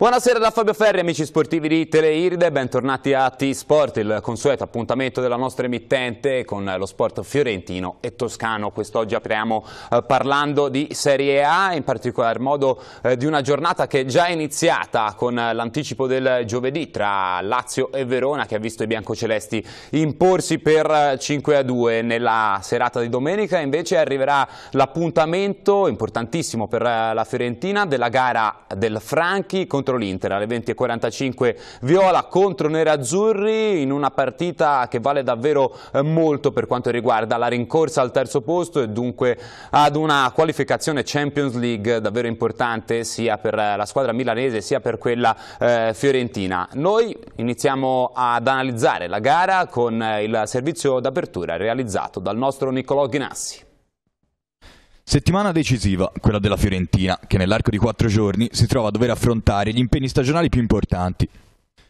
Buonasera da Fabio Ferri, amici sportivi di Teleiride, bentornati a T-Sport, il consueto appuntamento della nostra emittente con lo sport fiorentino e toscano. Quest'oggi apriamo eh, parlando di Serie A, in particolar modo eh, di una giornata che è già iniziata con eh, l'anticipo del giovedì tra Lazio e Verona che ha visto i biancocelesti imporsi per 5 eh, a 2 nella serata di domenica. Invece arriverà l'appuntamento importantissimo per eh, la Fiorentina della gara del Franchi contro contro l'Inter. Alle 20.45 Viola contro Nerazzurri in una partita che vale davvero eh, molto per quanto riguarda la rincorsa al terzo posto e dunque ad una qualificazione Champions League davvero importante sia per eh, la squadra milanese sia per quella eh, fiorentina. Noi iniziamo ad analizzare la gara con eh, il servizio d'apertura realizzato dal nostro Niccolò Ghinassi. Settimana decisiva, quella della Fiorentina, che nell'arco di quattro giorni si trova a dover affrontare gli impegni stagionali più importanti.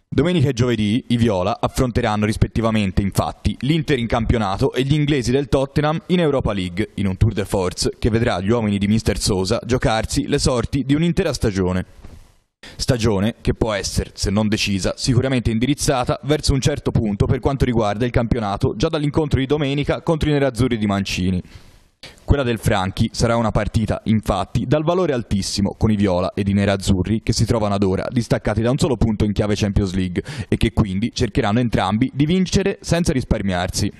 Domenica e giovedì i Viola affronteranno rispettivamente infatti l'Inter in campionato e gli inglesi del Tottenham in Europa League, in un tour de force che vedrà gli uomini di Mister Sosa giocarsi le sorti di un'intera stagione. Stagione che può essere, se non decisa, sicuramente indirizzata verso un certo punto per quanto riguarda il campionato già dall'incontro di domenica contro i nerazzurri di Mancini. Quella del Franchi sarà una partita, infatti, dal valore altissimo, con i viola ed i nerazzurri che si trovano ad ora distaccati da un solo punto in chiave Champions League e che quindi cercheranno entrambi di vincere senza risparmiarsi.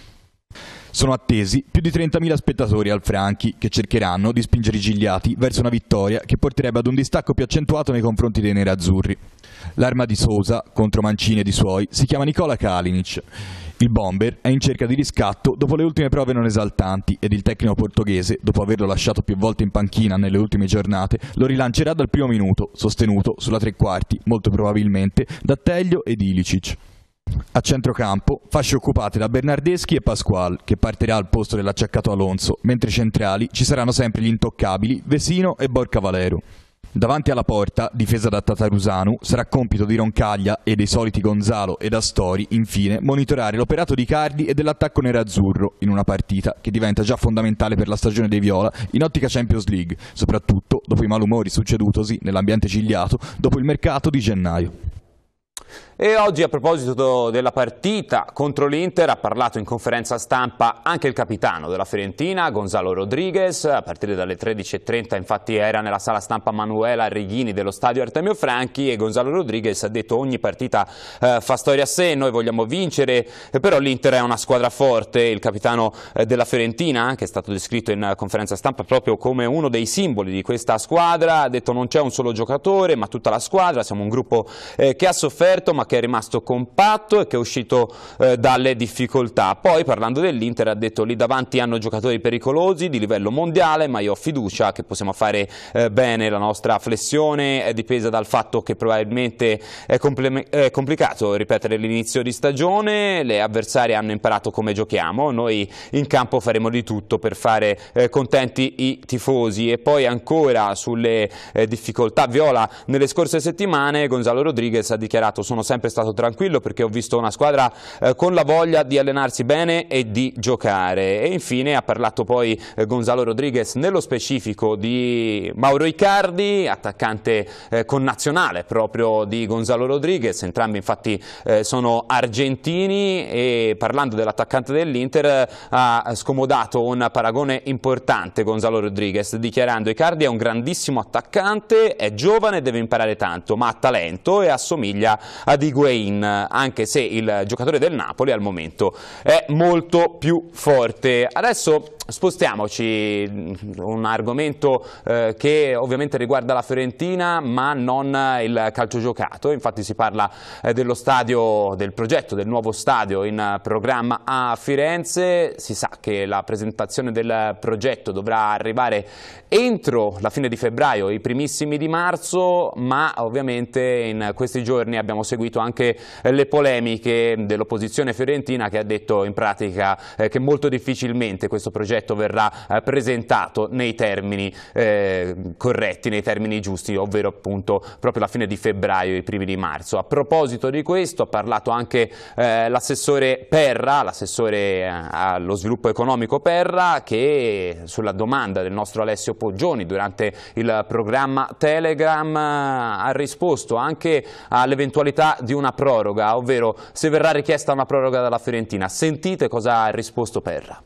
Sono attesi più di 30.000 spettatori al Franchi che cercheranno di spingere i Gigliati verso una vittoria che porterebbe ad un distacco più accentuato nei confronti dei nerazzurri. L'arma di Sosa contro Mancini e di suoi si chiama Nicola Kalinic. Il bomber è in cerca di riscatto dopo le ultime prove non esaltanti ed il tecnico portoghese, dopo averlo lasciato più volte in panchina nelle ultime giornate, lo rilancerà dal primo minuto, sostenuto sulla tre quarti, molto probabilmente, da Teglio ed Ilicic. A centrocampo, fasce occupate da Bernardeschi e Pasquale, che partirà al posto dell'acciaccato Alonso, mentre centrali ci saranno sempre gli intoccabili Vesino e Borca Valero. Davanti alla porta, difesa da Tatarusanu, sarà compito di Roncaglia e dei soliti Gonzalo ed Astori, infine, monitorare l'operato di Cardi e dell'attacco nerazzurro in una partita che diventa già fondamentale per la stagione dei Viola in ottica Champions League, soprattutto dopo i malumori succedutosi nell'ambiente cigliato dopo il mercato di gennaio. E oggi a proposito della partita contro l'Inter ha parlato in conferenza stampa anche il capitano della Fiorentina, Gonzalo Rodriguez, a partire dalle 13.30 infatti era nella sala stampa Manuela Reghini dello stadio Artemio Franchi e Gonzalo Rodriguez ha detto ogni partita eh, fa storia a sé, noi vogliamo vincere, però l'Inter è una squadra forte, il capitano eh, della Fiorentina che è stato descritto in conferenza stampa proprio come uno dei simboli di questa squadra, ha detto non c'è un solo giocatore ma tutta la squadra, siamo un gruppo eh, che ha sofferto ma che è rimasto compatto e che è uscito eh, dalle difficoltà. Poi parlando dell'Inter ha detto lì davanti hanno giocatori pericolosi di livello mondiale, ma io ho fiducia che possiamo fare eh, bene la nostra flessione, è dipesa dal fatto che probabilmente è, compl è complicato ripetere l'inizio di stagione, le avversarie hanno imparato come giochiamo, noi in campo faremo di tutto per fare eh, contenti i tifosi e poi ancora sulle eh, difficoltà viola nelle scorse settimane Gonzalo Rodriguez ha dichiarato sono sempre sempre stato tranquillo perché ho visto una squadra eh, con la voglia di allenarsi bene e di giocare. E infine ha parlato poi eh, Gonzalo Rodriguez nello specifico di Mauro Icardi, attaccante eh, connazionale proprio di Gonzalo Rodriguez, entrambi infatti eh, sono argentini e parlando dell'attaccante dell'Inter eh, ha scomodato un paragone importante Gonzalo Rodriguez dichiarando Icardi è un grandissimo attaccante, è giovane, deve imparare tanto, ma ha talento e assomiglia a Di Higuain, anche se il giocatore del Napoli al momento è molto più forte. Adesso spostiamoci mm, un argomento eh, che ovviamente riguarda la Fiorentina ma non il calcio giocato, infatti si parla eh, dello stadio, del progetto del nuovo stadio in programma a Firenze, si sa che la presentazione del progetto dovrà arrivare entro la fine di febbraio, i primissimi di marzo, ma ovviamente in questi giorni abbiamo seguito avuto anche eh, le polemiche dell'opposizione fiorentina che ha detto in pratica eh, che molto difficilmente questo progetto verrà eh, presentato nei termini corretti, nei termini giusti, ovvero appunto proprio la fine di febbraio e i primi di marzo. A proposito di questo ha parlato anche l'assessore Perra, l'assessore allo sviluppo economico Perra, che sulla domanda del nostro Alessio Poggioni durante il programma Telegram ha risposto anche all'eventualità di una proroga, ovvero se verrà richiesta una proroga dalla Fiorentina. Sentite cosa ha risposto Perra.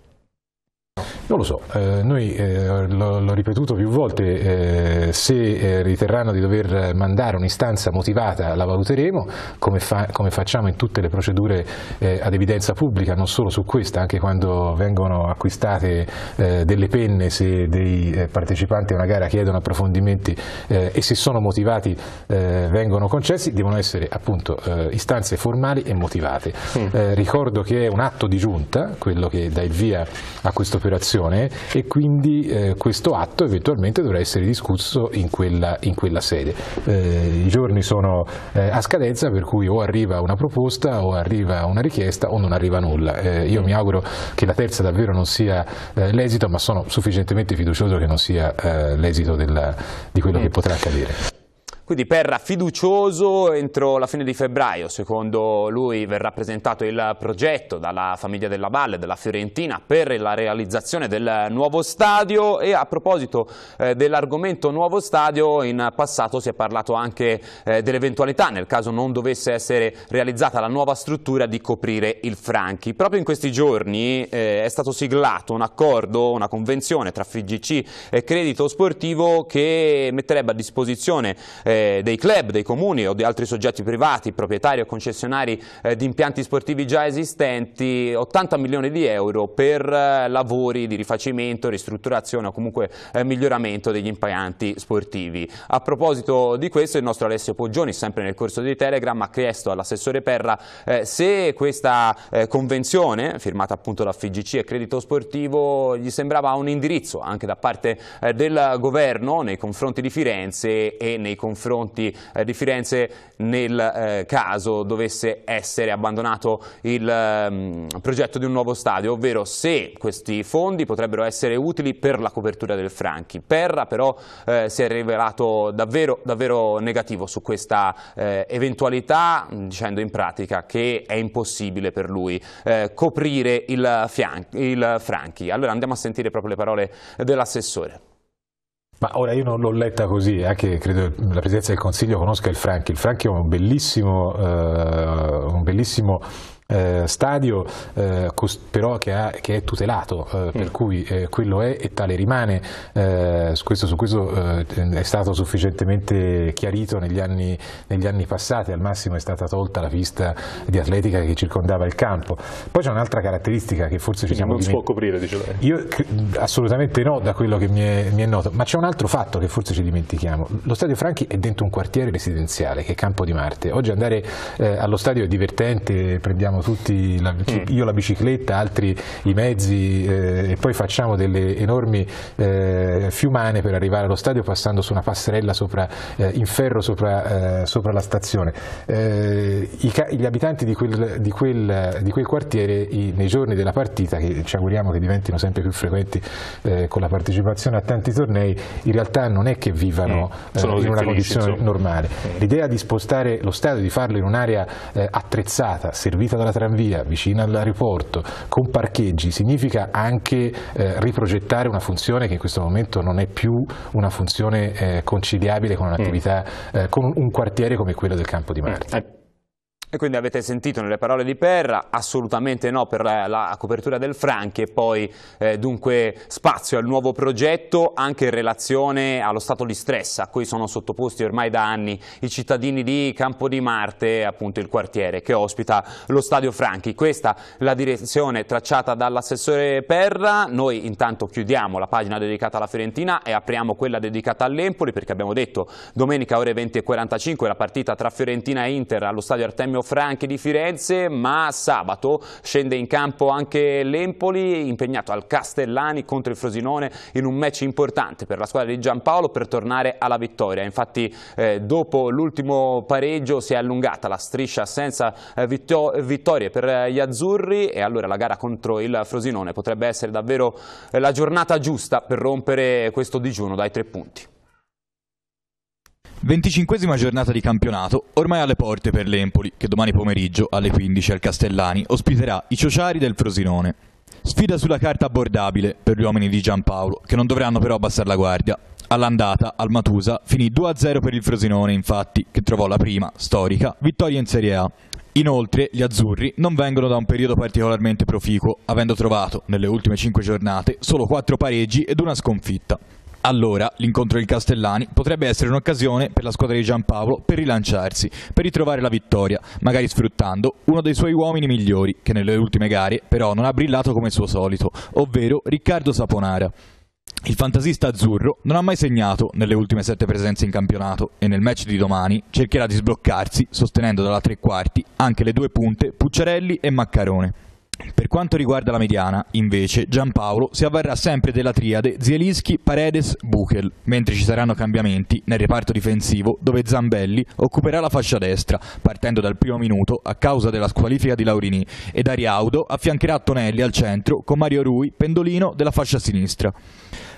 Non lo so, eh, noi eh, l'ho ripetuto più volte, eh, se eh, riterranno di dover mandare un'istanza motivata la valuteremo, come, fa, come, facciamo in tutte le procedure eh, ad evidenza pubblica, non solo su questa, anche quando vengono acquistate eh, delle penne se dei partecipanti a una gara chiedono approfondimenti e se sono motivati vengono concessi, devono essere appunto istanze formali e motivate. Mm. ricordo che è un atto di giunta, quello che dà il via a questo operazione e quindi eh, questo atto eventualmente dovrà essere discusso in quella, in quella sede. Eh, I giorni sono eh, a scadenza per cui o arriva una proposta o arriva una richiesta o non arriva nulla. Eh, io mi auguro che la terza davvero non sia eh, l'esito ma sono sufficientemente fiducioso che non sia eh, l'esito di quello mm. che potrà accadere. Quindi Perra fiducioso entro la fine di febbraio, secondo lui verrà presentato il progetto dalla famiglia della Valle, della Fiorentina, per la realizzazione del nuovo stadio e a proposito eh, dell'argomento nuovo stadio, in passato si è parlato anche eh, dell'eventualità, nel caso non dovesse essere realizzata la nuova struttura, di coprire il Franchi. Proprio in questi giorni eh, è stato siglato un accordo, una convenzione tra FIGC e Credito Sportivo che metterebbe a disposizione eh, eh, dei club, dei comuni o di altri soggetti privati, proprietari o concessionari eh, di impianti sportivi già esistenti, 80 milioni di euro per eh, lavori di rifacimento, ristrutturazione o comunque eh, miglioramento degli impianti sportivi. A proposito di questo il nostro Alessio Poggioni, sempre nel corso di Telegram, ha chiesto all'assessore Perra eh, se questa eh, convenzione, firmata appunto da FGC e Credito Sportivo, gli sembrava un indirizzo anche da parte del governo nei confronti di Firenze e nei confronti confronti eh, di Firenze nel eh, caso dovesse essere abbandonato il ehm, progetto di un nuovo stadio, ovvero se questi fondi potrebbero essere utili per la copertura del Franchi. Perra però eh, si è rivelato davvero, davvero negativo su questa eventualità, dicendo in pratica che è impossibile per lui coprire il, il Franchi. Allora andiamo a sentire proprio le parole dell'assessore. Ma ora io non l'ho letta così, anche eh, credo la Presidenza del Consiglio conosca il Franchi. Il Franchi è un bellissimo, eh, un bellissimo eh, stadio eh, cost- però che, ha, che, è tutelato, eh, mm. per mm. cui eh, quello è e tale rimane, eh, questo, su questo eh, è stato sufficientemente chiarito negli anni, negli anni, passati, al massimo è stata tolta la pista di atletica che circondava il campo. Poi c'è un'altra caratteristica che forse ci siamo... Non diment- si può coprire, dice lei. Io, assolutamente no da quello che mi è, mi è noto, ma c'è un altro fatto che forse ci dimentichiamo, lo stadio Franchi è dentro un quartiere residenziale che è Campo di Marte, oggi andare allo stadio è divertente, prendiamo tutti, la, mm. io la bicicletta, altri i mezzi eh, e poi facciamo delle enormi eh, fiumane per arrivare allo stadio passando su una passerella sopra, eh, in ferro sopra, eh, sopra la stazione. Eh, I, gli abitanti di quel, di quel, di quel quartiere i, nei giorni della partita, che ci auguriamo che diventino sempre più frequenti eh, con la partecipazione a tanti tornei, in realtà non è che vivano mm. in una condizione insomma. normale. Mm. L'idea di spostare lo stadio, di farlo in un'area attrezzata, servita da alla tranvia, vicino all'aeroporto, con parcheggi, significa anche eh, riprogettare una funzione che in questo momento non è più una funzione eh, conciliabile con mm. un'attività, eh, con un quartiere come quello del Campo di Marte. Eh, e quindi avete sentito nelle parole di Perra, assolutamente no per la, la copertura del Franchi e poi eh, dunque spazio al nuovo progetto anche in relazione allo stato di stress a cui sono sottoposti ormai da anni i cittadini di Campo di Marte, appunto il quartiere che ospita lo stadio Franchi. Questa la direzione tracciata dall'assessore Perra, noi intanto chiudiamo la pagina dedicata alla Fiorentina e apriamo quella dedicata all'Empoli perché abbiamo detto domenica ore 20.45 la partita tra Fiorentina e Inter allo stadio Artemio Franchi di Firenze, ma sabato scende in campo anche l'Empoli, impegnato al Castellani contro il Frosinone in un match importante per la squadra di Giampaolo per tornare alla vittoria. Infatti eh, dopo l'ultimo pareggio si è allungata la striscia senza eh, vittor vittorie per gli azzurri e allora la gara contro il Frosinone potrebbe essere davvero eh, la giornata giusta per rompere questo digiuno dai tre punti. Venticinquesima giornata di campionato, ormai alle porte per l'Empoli, che domani pomeriggio alle 15 al Castellani ospiterà i Ciociari del Frosinone. Sfida sulla carta abbordabile per gli uomini di Giampaolo, che non dovranno però abbassare la guardia. All'andata, al Matusa, finì 2-0 per il Frosinone, infatti, che trovò la prima, storica, vittoria in Serie A. Inoltre, gli azzurri non vengono da un periodo particolarmente proficuo, avendo trovato, nelle ultime 5 giornate, solo 4 pareggi ed una sconfitta. Allora, l'incontro del Castellani potrebbe essere un'occasione per la squadra di Giampaolo per rilanciarsi, per ritrovare la vittoria, magari sfruttando uno dei suoi uomini migliori, che nelle ultime gare però non ha brillato come suo solito, ovvero Riccardo Saponara. Il fantasista azzurro non ha mai segnato nelle ultime sette presenze in campionato e nel match di domani cercherà di sbloccarsi sostenendo dalla tre quarti anche le due punte Pucciarelli e Maccarone. Per quanto riguarda la mediana, invece, Giampaolo si avverrà sempre della triade Zielinski, Paredes, Buchel, mentre ci saranno cambiamenti nel reparto difensivo dove Zambelli occuperà la fascia destra, partendo dal primo minuto a causa della squalifica di Laurini, ed Ariaudo affiancherà Tonelli al centro con Mario Rui, pendolino della fascia sinistra.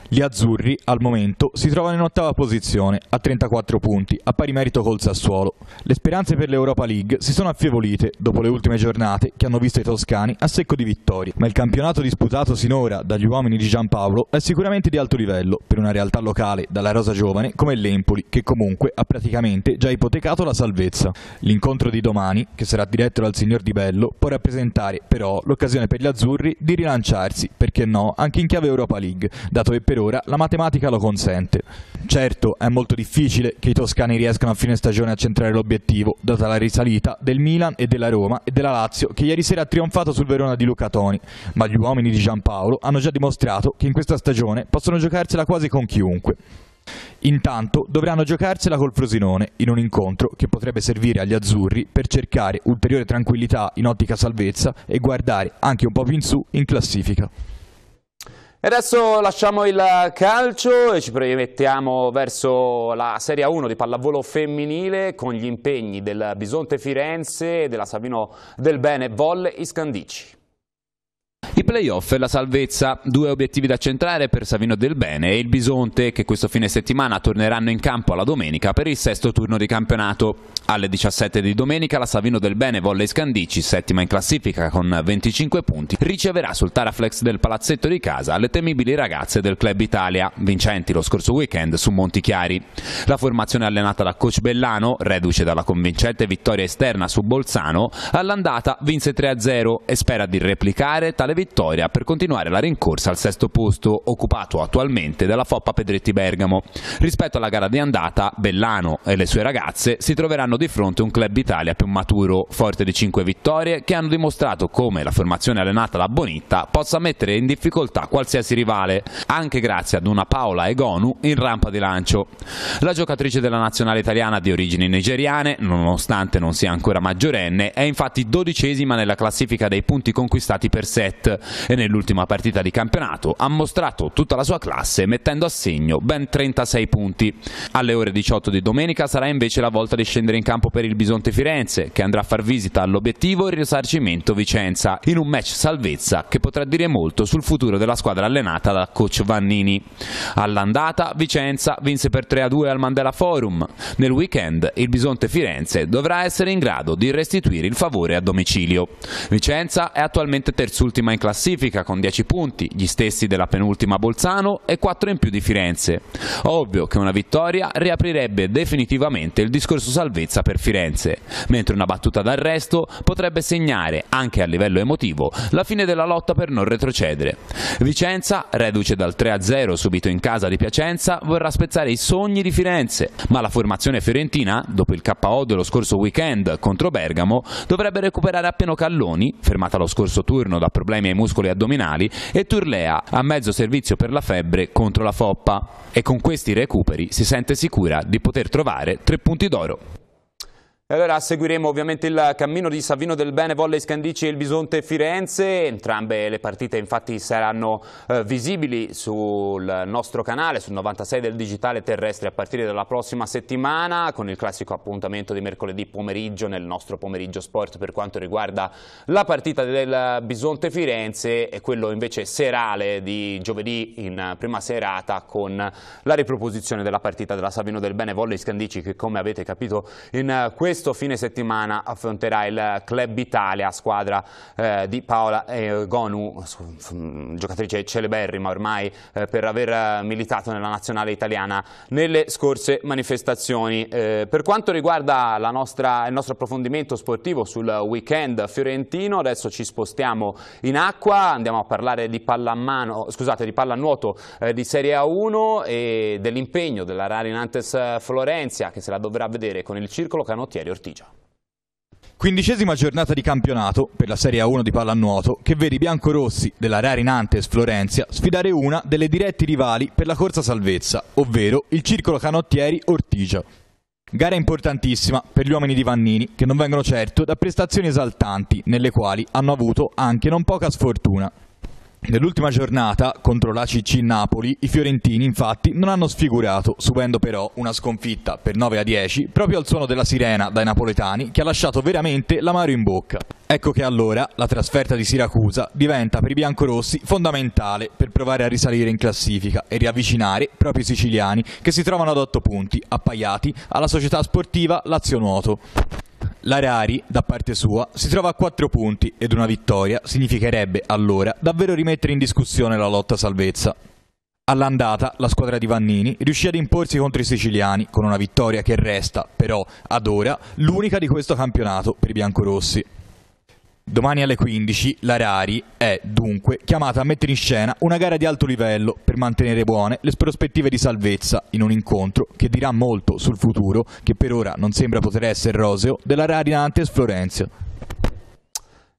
Gli azzurri, al momento, si trovano in ottava posizione, a 34 punti, a pari merito col Sassuolo. Le speranze per l'Europa League si sono affievolite dopo le ultime giornate che hanno visto i toscani a secco di vittorie, ma il campionato disputato sinora dagli uomini di Giampaolo è sicuramente di alto livello per una realtà locale dalla rosa giovane come l'Empoli, che comunque ha praticamente già ipotecato la salvezza. L'incontro di domani, che sarà diretto dal signor Di Bello, può rappresentare però l'occasione per gli azzurri di rilanciarsi, perché no, anche in chiave Europa League, dato che per per ora la matematica lo consente. Certo, è molto difficile che i toscani riescano a fine stagione a centrare l'obiettivo, data la risalita del Milan e della Roma e della Lazio, che ieri sera ha trionfato sul Verona di Luca Toni, ma gli uomini di Giampaolo hanno già dimostrato che in questa stagione possono giocarsela quasi con chiunque. Intanto dovranno giocarsela col Frosinone in un incontro che potrebbe servire agli azzurri per cercare ulteriore tranquillità in ottica salvezza e guardare anche un po' più in su in classifica adesso lasciamo il calcio e ci proiettiamo verso la Serie 1 di pallavolo femminile con gli impegni del Bisonte Firenze e della Savino del Bene Volle Iscandici. I playoff e la salvezza, due obiettivi da centrare per Savino Del Bene e il Bisonte che questo fine settimana torneranno in campo alla domenica per il sesto turno di campionato. Alle 17 di domenica la Savino Del Bene Volley Scandici, settima in classifica con 25 punti, riceverà sul Taraflex del palazzetto di casa le temibili ragazze del Club Italia, vincenti lo scorso weekend su Montichiari. La formazione allenata da coach Bellano, reduce dalla convincente vittoria esterna su Bolzano, all'andata vinse 3-0 e spera di replicare tale vittoria vittoria per continuare la rincorsa al sesto posto, occupato attualmente dalla Foppa Pedretti Bergamo. Rispetto alla gara di andata, Bellano e le sue ragazze si troveranno di fronte a un club Italia più maturo, forte di 5 vittorie, che hanno dimostrato come la formazione allenata da Bonitta possa mettere in difficoltà qualsiasi rivale, anche grazie ad una Paola e Gonu in rampa di lancio. La giocatrice della nazionale italiana di origini nigeriane, nonostante non sia ancora maggiorenne, è infatti dodicesima nella classifica dei punti conquistati per set, e nell'ultima partita di campionato ha mostrato tutta la sua classe mettendo a segno ben 36 punti. Alle ore 18 di domenica sarà invece la volta di scendere in campo per il Bisonte Firenze che andrà a far visita all'obiettivo il risarcimento Vicenza in un match salvezza che potrà dire molto sul futuro della squadra allenata da coach Vannini. All'andata Vicenza vinse per 3-2 al Mandela Forum. Nel weekend il Bisonte Firenze dovrà essere in grado di restituire il favore a domicilio. Vicenza è attualmente terzultima in classifica con 10 punti, gli stessi della penultima Bolzano e 4 in più di Firenze. Ovvio che una vittoria riaprirebbe definitivamente il discorso salvezza per Firenze, mentre una battuta d'arresto potrebbe segnare, anche a livello emotivo, la fine della lotta per non retrocedere. Vicenza, reduce dal 3-0 subito in casa di Piacenza, vorrà spezzare i sogni di Firenze, ma la formazione fiorentina, dopo il KO dello scorso weekend contro Bergamo, dovrebbe recuperare appena Calloni, fermata lo scorso turno da problemi nei muscoli addominali e Turlea a mezzo servizio per la febbre contro la foppa e con questi recuperi si sente sicura di poter trovare tre punti d'oro allora seguiremo ovviamente il cammino di Savino del Bene, Volley Scandici e il Bisonte Firenze, entrambe le partite infatti saranno eh, visibili sul nostro canale, sul 96 del digitale terrestre a partire dalla prossima settimana con il classico appuntamento di mercoledì pomeriggio nel nostro pomeriggio sport per quanto riguarda la partita del Bisonte Firenze e quello invece serale di giovedì in prima serata con la riproposizione della partita della Savino del Bene, Volley Scandici che come avete capito in eh, questo questo fine settimana affronterà il Club Italia, squadra eh, di Paola eh, Gonu, giocatrice celeberrima ormai eh, per aver militato nella nazionale italiana nelle scorse manifestazioni. Eh, per quanto riguarda nostra, il nostro approfondimento sportivo sul weekend fiorentino, adesso ci spostiamo in acqua, andiamo a parlare di, scusate, di pallanuoto eh, di Serie A1 e dell'impegno della Rari Nantes Florenzia che se la dovrà vedere con il circolo canottieri Michele Ortigia. Quindicesima giornata di campionato per la Serie A1 di pallanuoto che vede i biancorossi della Rari Nantes Florencia sfidare una delle diretti rivali per la corsa salvezza, ovvero il circolo canottieri Ortigia. Gara importantissima per gli uomini di Vannini che non vengono certo da prestazioni esaltanti nelle quali hanno avuto anche non poca sfortuna. Nell'ultima giornata contro la CC Napoli, i fiorentini infatti non hanno sfigurato, subendo però una sconfitta per 9 a 10 proprio al suono della sirena dai napoletani che ha lasciato veramente l'amaro in bocca. Ecco che allora la trasferta di Siracusa diventa per i biancorossi fondamentale per provare a risalire in classifica e riavvicinare proprio i siciliani che si trovano ad 8 punti, appaiati alla società sportiva Lazio Nuoto. L'Areari, da parte sua, si trova a 4 punti ed una vittoria significherebbe, allora, davvero rimettere in discussione la lotta salvezza. All'andata, la squadra di Vannini riuscì ad imporsi contro i siciliani con una vittoria che resta, però, ad ora, l'unica di questo campionato per i biancorossi. Domani alle 15 la Rari è dunque chiamata a mettere in scena una gara di alto livello per mantenere buone le prospettive di salvezza in un incontro che dirà molto sul futuro che per ora non sembra poter essere roseo della Rari Nantes Florenzio.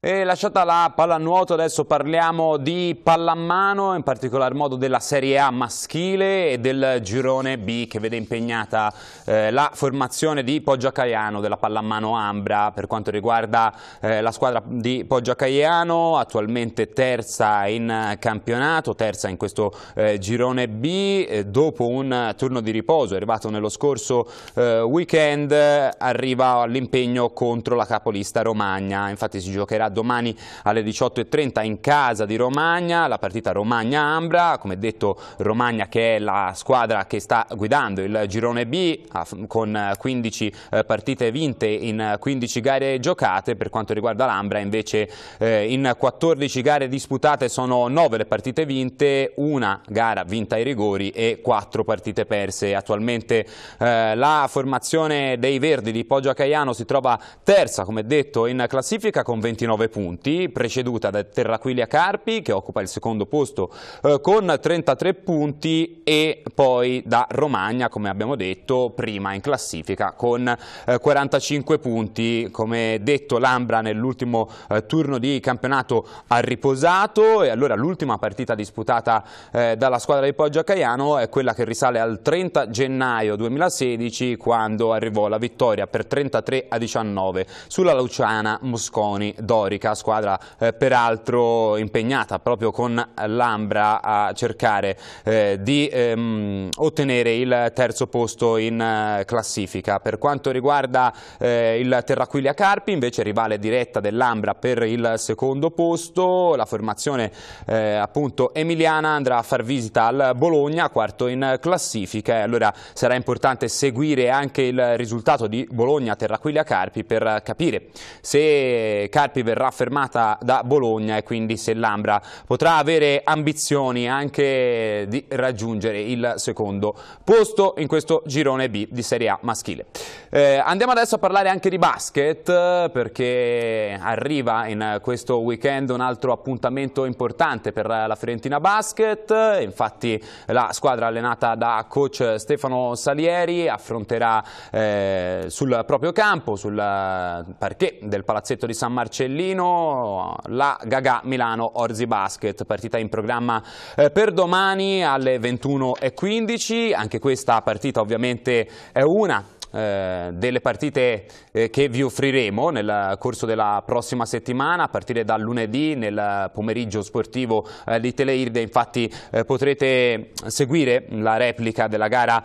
E lasciata la pallanuoto, adesso parliamo di pallamano, in particolar modo della Serie A maschile e del girone B che vede impegnata eh, la formazione di Poggio Caiano della pallamano Ambra per quanto riguarda eh, la squadra di Poggio Caiano, attualmente terza in campionato, terza in questo eh, girone B, eh, dopo un turno di riposo arrivato nello scorso eh, weekend arriva all'impegno contro la capolista Romagna, infatti si giocherà domani alle 18.30 in casa di Romagna, la partita Romagna-Ambra, come detto Romagna che è la squadra che sta guidando il girone B con 15 eh, eh, partite vinte in 15 eh, gare giocate, per quanto riguarda l'Ambra invece in 14 gare disputate sono 9 le partite vinte, una gara vinta ai rigori e 4 partite perse. Attualmente la formazione dei Verdi di Poggio a Caiano si trova terza, come detto, in classifica con 29 39 punti, preceduta da Terraquilia Carpi che occupa il secondo posto eh, con 33 punti e poi da Romagna, come abbiamo detto, prima in classifica con eh, 45 punti. Come detto Lambra nell'ultimo eh, turno di campionato ha riposato e allora l'ultima partita disputata eh, dalla squadra di Poggio a Caiano è quella che risale al 30 gennaio 2016 quando arrivò la vittoria per 33 a 19 sulla Luciana Mosconi Dori storica, squadra eh, peraltro impegnata proprio con l'Ambra a cercare eh, di ehm, ottenere il terzo posto in eh, classifica. Per quanto riguarda eh, il Terraquiglia Carpi, invece rivale diretta dell'Ambra per il secondo posto, la formazione eh, appunto emiliana andrà a far visita al Bologna, quarto in classifica, e allora sarà importante seguire anche il risultato di Bologna Terraquiglia Carpi per capire se Carpi verrà verrà fermata da Bologna e quindi se l'Ambra potrà avere ambizioni anche di raggiungere il secondo posto in questo girone B di Serie A maschile. Eh, andiamo adesso a parlare anche di basket perché arriva in questo weekend un altro appuntamento importante per la Fiorentina Basket, infatti la squadra allenata da coach Stefano Salieri affronterà eh, sul proprio campo, sul eh, parquet del palazzetto di San Marcellino Torino, la Gagà Milano Orzi Basket, partita in programma eh, per domani alle 21.15, anche questa partita ovviamente è una eh, delle partite eh, che vi offriremo nel corso della prossima settimana, a partire da lunedì nel pomeriggio sportivo eh, di Teleirde. Infatti potrete seguire la replica della gara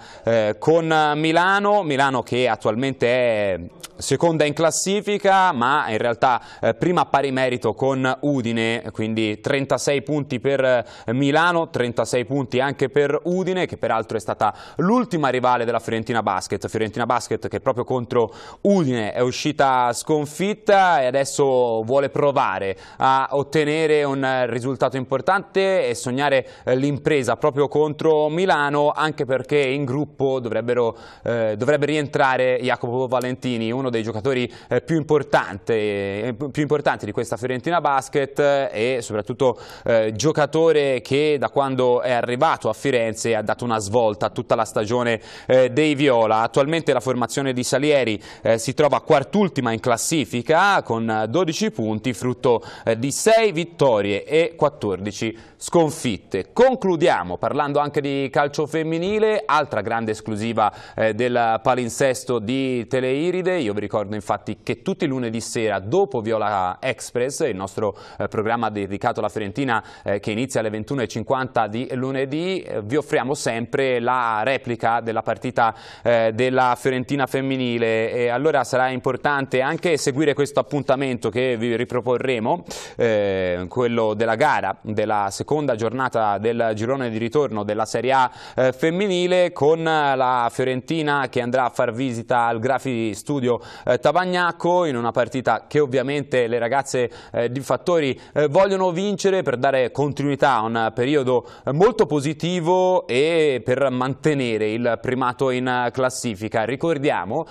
con Milano, Milano che attualmente è seconda in classifica, ma in realtà prima pari merito con Udine, quindi 36 punti per Milano, 36 punti anche per Udine, che peraltro è stata l'ultima rivale della Fiorentina Basket. Fiorentina Basket Basket che proprio contro Udine è uscita sconfitta e adesso vuole provare a ottenere un risultato importante e sognare eh, l'impresa proprio contro Milano anche perché in gruppo dovrebbero, eh, dovrebbe rientrare Jacopo Valentini, uno dei giocatori eh, più, importanti, eh, più, importanti di questa Fiorentina Basket e soprattutto eh, giocatore che da quando è arrivato a Firenze ha dato una svolta a tutta la stagione eh, dei Viola. Attualmente la la formazione di Salieri eh, si trova quart'ultima in classifica con 12 punti, frutto eh, di 6 vittorie e 14 sconfitte. Concludiamo parlando anche di calcio femminile, altra grande esclusiva eh, del palinsesto di Teleiride. Io vi ricordo infatti che tutti i lunedì sera dopo Viola Express, il nostro eh, programma dedicato alla Fiorentina eh, che inizia alle 21.50 di lunedì, eh, vi offriamo sempre la replica della partita eh, della Fiorentina femminile e allora sarà importante anche seguire questo appuntamento che vi riproporremo, eh, quello della gara della seconda seconda giornata del girone di ritorno della Serie A eh, femminile con eh, la Fiorentina che andrà a far visita al Grafi Studio eh, Tabagnacco in una partita che ovviamente le ragazze eh, di Fattori eh, vogliono vincere per dare continuità a un periodo eh, molto positivo e per mantenere il primato in classifica. Ricordiamo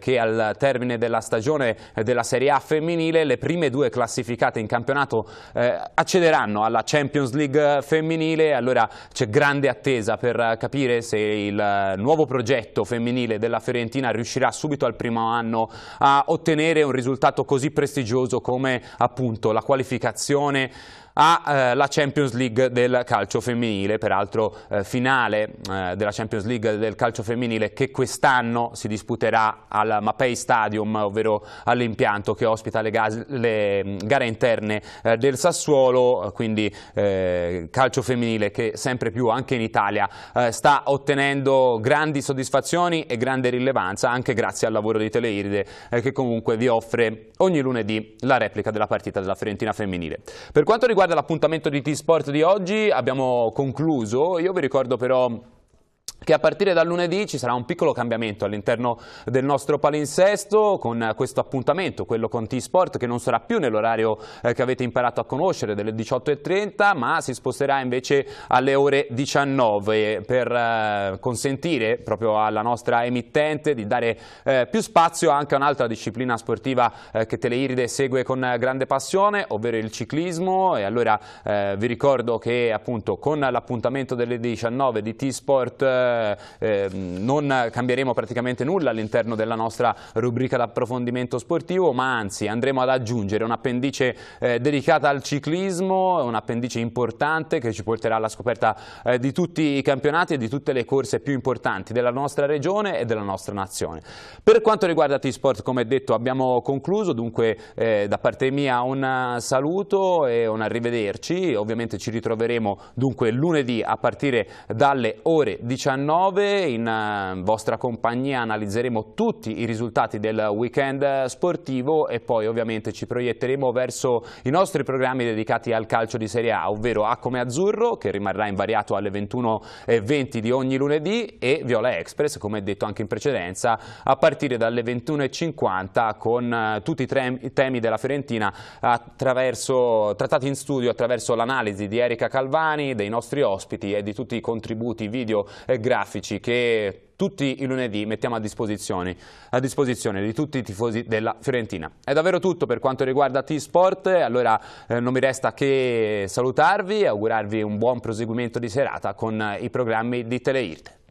che al termine della stagione della Serie A femminile le prime due classificate in campionato accederanno alla Champions League League femminile, allora c'è grande attesa per capire se il nuovo progetto femminile della Fiorentina riuscirà subito al primo anno a ottenere un risultato così prestigioso come appunto la qualificazione alla eh, Champions League del calcio femminile, peraltro eh, finale eh, della Champions League del calcio femminile che quest'anno si disputerà al Mapei Stadium, ovvero all'impianto che ospita le, le mm, gare interne del Sassuolo, quindi calcio femminile che sempre più anche in Italia sta ottenendo grandi soddisfazioni e grande rilevanza anche grazie al lavoro di Teleiride che comunque vi offre ogni lunedì la replica della partita della Fiorentina femminile. Per quanto riguarda riguarda l'appuntamento di T-Sport di oggi abbiamo concluso, io vi ricordo però che a partire dal lunedì ci sarà un piccolo cambiamento all'interno del nostro palinsesto con questo appuntamento, quello con T-Sport, che non sarà più nell'orario eh, che avete imparato a conoscere delle 18.30, ma si sposterà invece alle ore 19 per eh, consentire proprio alla nostra emittente di dare eh, più spazio anche a un'altra disciplina sportiva che Teleiride segue con grande passione, ovvero il ciclismo. E allora vi ricordo che appunto con l'appuntamento delle 19 di T-Sport eh, ehm, non cambieremo praticamente nulla all'interno della nostra rubrica d'approfondimento sportivo, ma anzi andremo ad aggiungere un'appendice eh, dedicata al ciclismo, un'appendice importante che ci porterà alla scoperta eh, di tutti i campionati e di tutte le corse più importanti della nostra regione e della nostra nazione. Per quanto riguarda T-Sport, come detto, abbiamo concluso, dunque eh, da parte mia un saluto e un arrivederci, ovviamente ci ritroveremo dunque lunedì a partire dalle ore 19 19. In eh, vostra compagnia analizzeremo tutti i risultati del weekend sportivo e poi ovviamente ci proietteremo verso i nostri programmi dedicati al calcio di Serie A, ovvero A come Azzurro, che rimarrà invariato alle 21.20 di ogni lunedì, e Viola Express, come detto anche in precedenza, a partire dalle 21.50 con eh, tutti i temi della Fiorentina trattati in studio attraverso l'analisi di Erika Calvani, dei nostri ospiti e di tutti i contributi video e grafici che tutti i lunedì mettiamo a disposizione, a disposizione, di tutti i tifosi della Fiorentina. È davvero tutto per quanto riguarda T-Sport, allora eh, non mi resta che salutarvi e augurarvi un buon proseguimento di serata con eh, i programmi di Teleirte.